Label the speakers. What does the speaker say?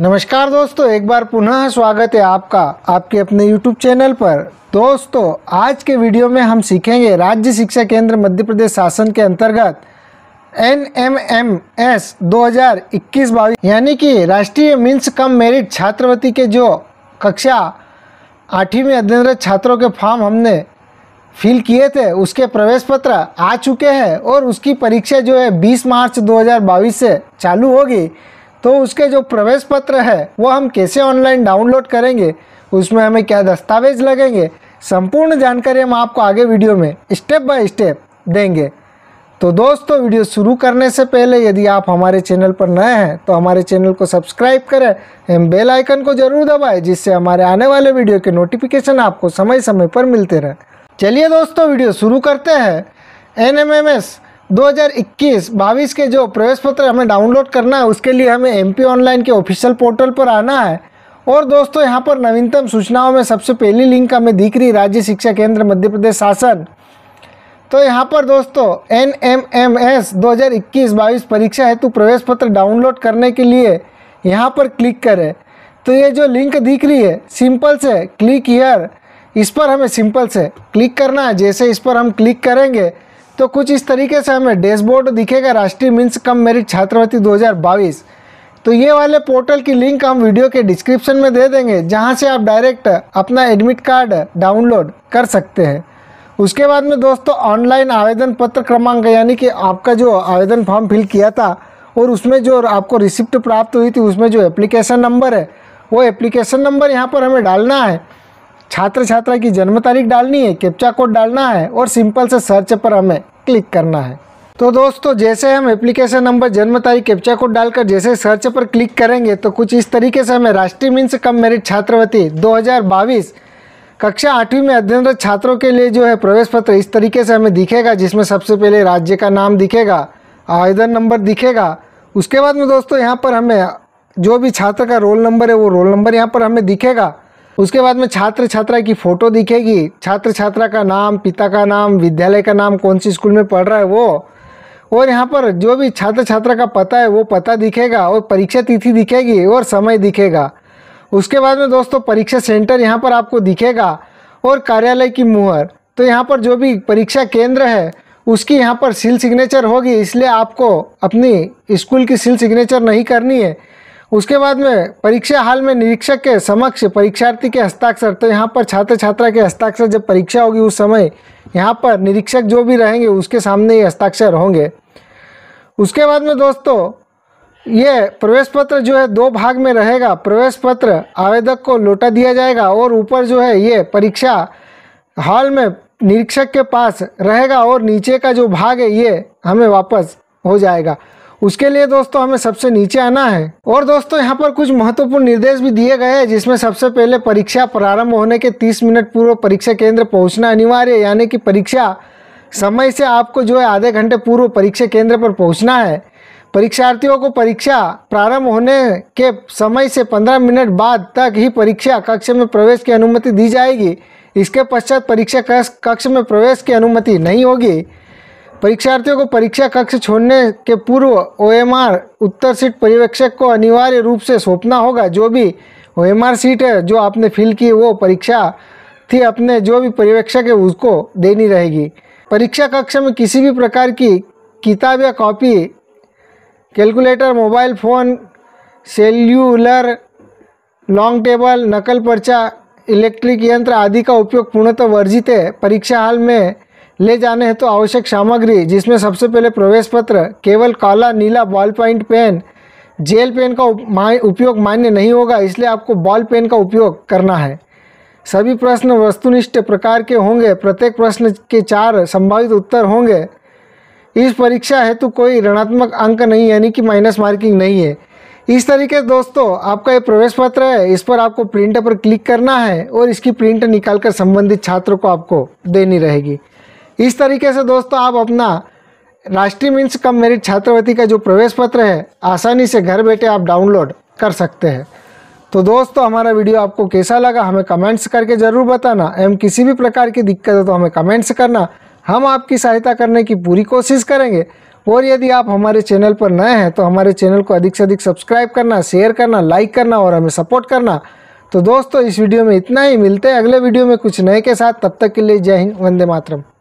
Speaker 1: नमस्कार दोस्तों एक बार पुनः स्वागत है आपका आपके अपने YouTube चैनल पर दोस्तों आज के वीडियो में हम सीखेंगे राज्य शिक्षा केंद्र मध्य प्रदेश शासन के अंतर्गत एन एम एम एस दो हज़ार इक्कीस बाईस यानी कि राष्ट्रीय मीन्स कम मेरिट छात्रवृत्ति के जो कक्षा आठवीं में अध्ययनरत छात्रों के फॉर्म हमने फिल किए थे उसके प्रवेश पत्र आ चुके हैं और उसकी परीक्षा जो है 20 मार्च 2022 से चालू होगी तो उसके जो प्रवेश पत्र है वो हम कैसे ऑनलाइन डाउनलोड करेंगे उसमें हमें क्या दस्तावेज लगेंगे संपूर्ण जानकारी हम आपको आगे वीडियो में स्टेप बाय स्टेप देंगे तो दोस्तों वीडियो शुरू करने से पहले यदि आप हमारे चैनल पर नए हैं तो हमारे चैनल को सब्सक्राइब करें एवं बेल आइकन को जरूर दबाएं जिससे हमारे आने वाले वीडियो के नोटिफिकेशन आपको समय समय पर मिलते रहें चलिए दोस्तों वीडियो शुरू करते हैं एन एम एम एस 2021 बाईस के जो प्रवेश पत्र हमें डाउनलोड करना है उसके लिए हमें एम ऑनलाइन के ऑफिशियल पोर्टल पर आना है और दोस्तों यहाँ पर नवीनतम सूचनाओं में सबसे पहली लिंक हमें दिख रही राज्य शिक्षा केंद्र मध्य प्रदेश शासन तो यहाँ पर दोस्तों एन एम एम एस दो हज़ार इक्कीस बाईस परीक्षा हेतु प्रवेश पत्र डाउनलोड करने के लिए यहाँ पर क्लिक करें तो ये जो लिंक दिख रही है सिंपल से क्लिक हीयर इस पर हमें सिंपल से क्लिक करना है जैसे इस पर हम क्लिक करेंगे तो कुछ इस तरीके से हमें डैशबोर्ड दिखेगा राष्ट्रीय मिन्स कम मेरिट छात्रवृत्ति दो तो ये वाले पोर्टल की लिंक हम वीडियो के डिस्क्रिप्शन में दे देंगे जहाँ से आप डायरेक्ट अपना एडमिट कार्ड डाउनलोड कर सकते हैं उसके बाद में दोस्तों ऑनलाइन आवेदन पत्र क्रमांक यानी कि आपका जो आवेदन फॉर्म फिल किया था और उसमें जो आपको रिसिप्ट प्राप्त हुई थी उसमें जो एप्लीकेशन नंबर है वो एप्लीकेशन नंबर यहाँ पर हमें डालना है छात्र छात्रा की जन्म तारीख डालनी है कैप्चा कोड डालना है और सिंपल से सर्च पर हमें क्लिक करना है तो दोस्तों जैसे हम एप्लीकेशन नंबर जन्म तारीख कैप्चा कोड डालकर जैसे सर्च पर क्लिक करेंगे तो कुछ इस तरीके से हमें राष्ट्रीय मीन से कम मेरिट छात्रवती दो कक्षा आठवीं में अध्ययनरत छात्रों के लिए जो है प्रवेश पत्र इस तरीके से हमें दिखेगा जिसमें सबसे पहले राज्य का नाम दिखेगा आवेदन नंबर दिखेगा उसके बाद में दोस्तों यहाँ पर हमें जो भी छात्र का रोल नंबर है वो रोल नंबर यहाँ पर हमें दिखेगा उसके बाद में छात्र छात्रा की फ़ोटो दिखेगी छात्र छात्रा का नाम पिता का नाम विद्यालय का नाम कौन सी स्कूल में पढ़ रहा है वो और यहाँ पर जो भी छात्र छात्रा का पता है वो पता दिखेगा और परीक्षा तिथि दिखेगी और समय दिखेगा उसके बाद में दोस्तों परीक्षा सेंटर यहाँ पर आपको दिखेगा और कार्यालय की मुहर तो यहाँ पर जो भी परीक्षा केंद्र है उसकी यहाँ पर सील सिग्नेचर होगी इसलिए आपको अपनी स्कूल की सील सिग्नेचर नहीं करनी है उसके बाद में परीक्षा हाल में निरीक्षक के समक्ष परीक्षार्थी के हस्ताक्षर तो यहाँ पर छात्र छात्रा के हस्ताक्षर जब परीक्षा होगी उस समय यहाँ पर निरीक्षक जो भी रहेंगे उसके सामने ये हस्ताक्षर होंगे उसके बाद में दोस्तों ये प्रवेश पत्र जो है दो भाग में रहेगा प्रवेश पत्र आवेदक को लौटा दिया जाएगा और ऊपर जो है ये परीक्षा हॉल में निरीक्षक के पास रहेगा और नीचे का जो भाग है ये हमें वापस हो जाएगा उसके लिए दोस्तों हमें सबसे नीचे आना है और दोस्तों यहाँ पर कुछ महत्वपूर्ण निर्देश भी दिए गए हैं जिसमें सबसे पहले परीक्षा प्रारंभ होने के 30 मिनट पूर्व परीक्षा केंद्र पहुँचना अनिवार्य है यानी कि परीक्षा समय से आपको जो है आधे घंटे पूर्व परीक्षा केंद्र पर पहुँचना है परीक्षार्थियों को परीक्षा प्रारंभ होने के समय से पंद्रह मिनट बाद तक ही परीक्षा कक्ष में प्रवेश की अनुमति दी जाएगी इसके पश्चात परीक्षा कक्ष में प्रवेश की अनुमति नहीं होगी परीक्षार्थियों को परीक्षा कक्ष छोड़ने के पूर्व ओएमआर उत्तर सीट पर्यवेक्षक को अनिवार्य रूप से सौंपना होगा जो भी ओएमआर सीट है जो आपने फिल की वो परीक्षा थी अपने जो भी पर्यवेक्षक है उसको देनी रहेगी परीक्षा कक्ष में किसी भी प्रकार की किताब या copy calculator mobile phone cellular log table नकल पर्चा इलेक्ट्रिक यंत्र आदि का उपयोग पूर्णतः वर्जित है परीक्षा हाल में ले जाने हेतु तो आवश्यक सामग्री जिसमें सबसे पहले प्रवेश पत्र केवल काला नीला ball point pen gel pen का उपयोग मान्य नहीं होगा इसलिए आपको बॉल पेन का उपयोग करना है सभी प्रश्न वस्तुनिष्ठ प्रकार के होंगे प्रत्येक प्रश्न के चार संभावित उत्तर होंगे इस परीक्षा हेतु तो कोई ऋणात्मक अंक नहीं यानी कि माइनस मार्किंग नहीं है इस तरीके से दोस्तों आपका ये प्रवेश पत्र है इस पर आपको प्रिंट पर क्लिक करना है और इसकी प्रिंट निकालकर संबंधित छात्र को आपको देनी रहेगी इस तरीके से दोस्तों आप अपना राष्ट्रीय मीन्स कम मेरिट छात्रवृत्ति का जो प्रवेश पत्र है आसानी से घर बैठे आप डाउनलोड कर सकते हैं तो दोस्तों हमारा वीडियो आपको कैसा लगा हमें कमेंट्स करके ज़रूर बताना एवं किसी भी प्रकार की दिक्कत हो तो हमें कमेंट्स करना हम आपकी सहायता करने की पूरी कोशिश करेंगे और यदि आप हमारे चैनल पर नए हैं तो हमारे चैनल को अधिक से अधिक सब्सक्राइब करना शेयर करना लाइक करना और हमें सपोर्ट करना तो दोस्तों इस वीडियो में इतना ही मिलते हैं अगले वीडियो में कुछ नए के साथ तब तक के लिए जय हिंद वंदे मातरम